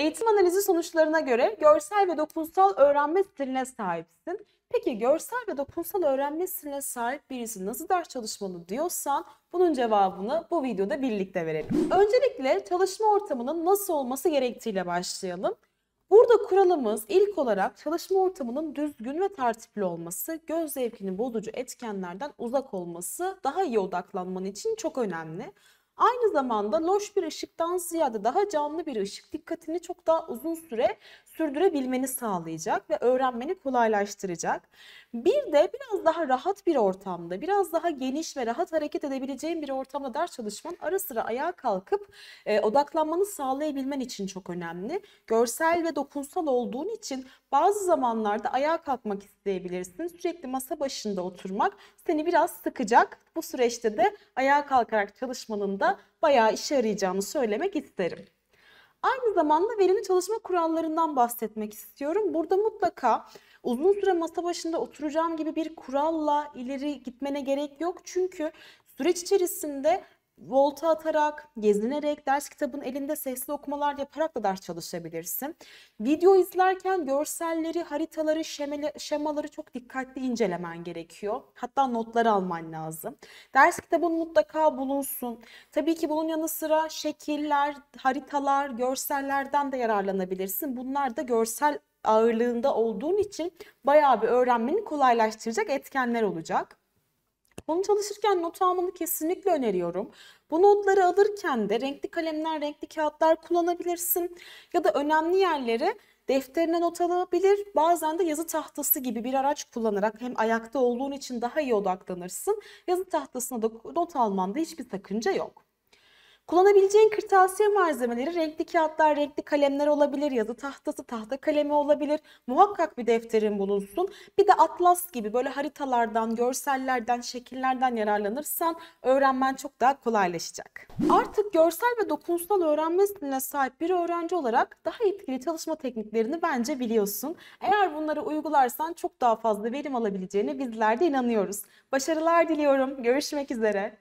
Eğitim analizi sonuçlarına göre görsel ve dokunsal öğrenme stiline sahipsin. Peki görsel ve dokunsal öğrenme stiline sahip birisi nasıl ders çalışmalı diyorsan bunun cevabını bu videoda birlikte verelim. Öncelikle çalışma ortamının nasıl olması gerektiğiyle başlayalım. Burada kuralımız ilk olarak çalışma ortamının düzgün ve tertipli olması, göz zevkini bozucu etkenlerden uzak olması daha iyi odaklanman için çok önemli. Aynı zamanda loş bir ışıktan ziyade daha canlı bir ışık dikkatini çok daha uzun süre sürdürebilmeni sağlayacak ve öğrenmeni kolaylaştıracak. Bir de biraz daha rahat bir ortamda, biraz daha geniş ve rahat hareket edebileceğin bir ortamda ders çalışman ara sıra ayağa kalkıp e, odaklanmanı sağlayabilmen için çok önemli. Görsel ve dokunsal olduğun için bazı zamanlarda ayağa kalkmak isteyebilirsin. Sürekli masa başında oturmak seni biraz sıkacak. Bu süreçte de ayağa kalkarak çalışmanın da da bayağı işe yarayacağını söylemek isterim. Aynı zamanda verimli çalışma kurallarından bahsetmek istiyorum. Burada mutlaka uzun süre masa başında oturacağım gibi bir kuralla ileri gitmene gerek yok. Çünkü süreç içerisinde volta atarak, gezinerek, ders kitabının elinde sesli okumalar yaparak da ders çalışabilirsin. Video izlerken görselleri, haritaları, şemeli, şemaları çok dikkatli incelemen gerekiyor. Hatta notları alman lazım. Ders kitabın mutlaka bulunsun. Tabii ki bunun yanı sıra şekiller, haritalar, görsellerden de yararlanabilirsin. Bunlar da görsel ağırlığında olduğun için bayağı bir öğrenmeni kolaylaştıracak etkenler olacak. Konu çalışırken not almanı kesinlikle öneriyorum. Bu notları alırken de renkli kalemler, renkli kağıtlar kullanabilirsin. Ya da önemli yerleri defterine not alabilir. Bazen de yazı tahtası gibi bir araç kullanarak hem ayakta olduğun için daha iyi odaklanırsın. Yazı tahtasına da not almanda hiçbir sakınca yok. Kullanabileceğin kırtasiye malzemeleri renkli kağıtlar, renkli kalemler olabilir, yazı tahtası, tahta kalemi olabilir. Muhakkak bir defterin bulunsun. Bir de atlas gibi böyle haritalardan, görsellerden, şekillerden yararlanırsan öğrenmen çok daha kolaylaşacak. Artık görsel ve dokunsal öğrenme stiline sahip bir öğrenci olarak daha etkili çalışma tekniklerini bence biliyorsun. Eğer bunları uygularsan çok daha fazla verim alabileceğine bizler de inanıyoruz. Başarılar diliyorum. Görüşmek üzere.